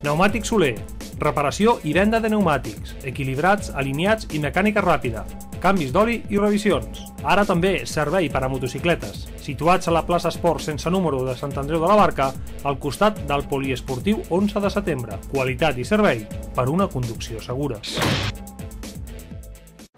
Pneumàtic Soler. Reparació i venda de pneumàtics, equilibrats, alineats i mecànica ràpida. Canvis d'oli i revisions. Ara també servei per a motocicletes. Situats a la plaça Esport sense número de Sant Andreu de la Barca, al costat del poliesportiu 11 de setembre. Qualitat i servei per una conducció segura.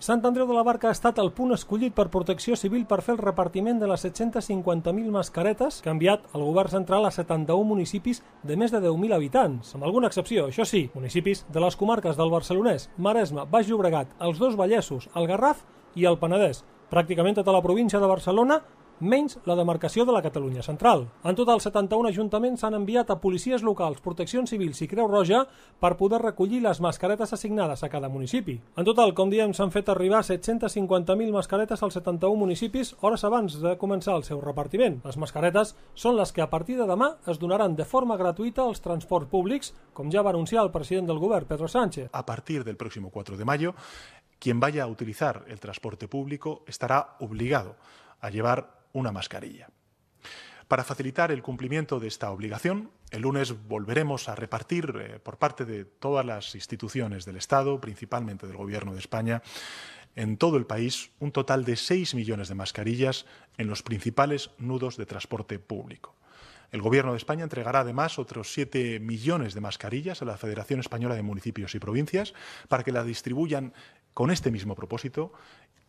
Sant Andreu de la Barca ha estat el punt escollit per Protecció Civil per fer el repartiment de les 750.000 mascaretes que ha enviat el govern central a 71 municipis de més de 10.000 habitants, amb alguna excepció, això sí, municipis de les comarques del Barcelonès, Maresme, Baix Llobregat, els dos Vallesos, el Garraf i el Penedès. Pràcticament tota la província de Barcelona menys la demarcació de la Catalunya Central. En total, 71 ajuntaments s'han enviat a policies locals, proteccions civils i Creu Roja per poder recollir les mascaretes assignades a cada municipi. En total, com diem, s'han fet arribar 750.000 mascaretes als 71 municipis hores abans de començar el seu repartiment. Les mascaretes són les que a partir de demà es donaran de forma gratuïta als transports públics, com ja va anunciar el president del govern, Pedro Sánchez. A partir del pròxim 4 de mayo, quien vaya a utilizar el transporte público estará obligado a llevar una mascarilla. Para facilitar el cumplimiento de esta obligación, el lunes volveremos a repartir eh, por parte de todas las instituciones del Estado, principalmente del Gobierno de España, en todo el país un total de 6 millones de mascarillas en los principales nudos de transporte público. El Gobierno de España entregará además otros 7 millones de mascarillas a la Federación Española de Municipios y Provincias para que las distribuyan con este mismo propósito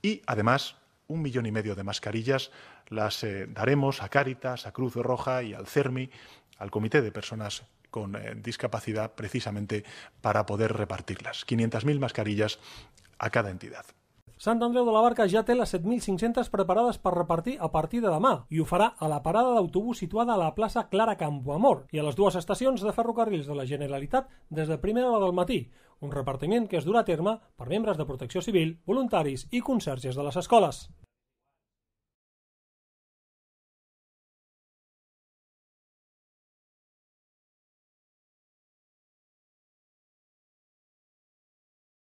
y además un millón y medio de mascarillas las eh, daremos a Cáritas, a Cruz Roja y al CERMI, al Comité de Personas con eh, Discapacidad, precisamente para poder repartirlas. 500.000 mascarillas a cada entidad. Sant Andreu de la Barca ja té les 7.500 preparades per repartir a partir de demà i ho farà a la parada d'autobús situada a la plaça Clara Campoamor i a les dues estacions de ferrocarrils de la Generalitat des de primera hora del matí, un repartiment que es durà a terme per membres de protecció civil, voluntaris i conserges de les escoles.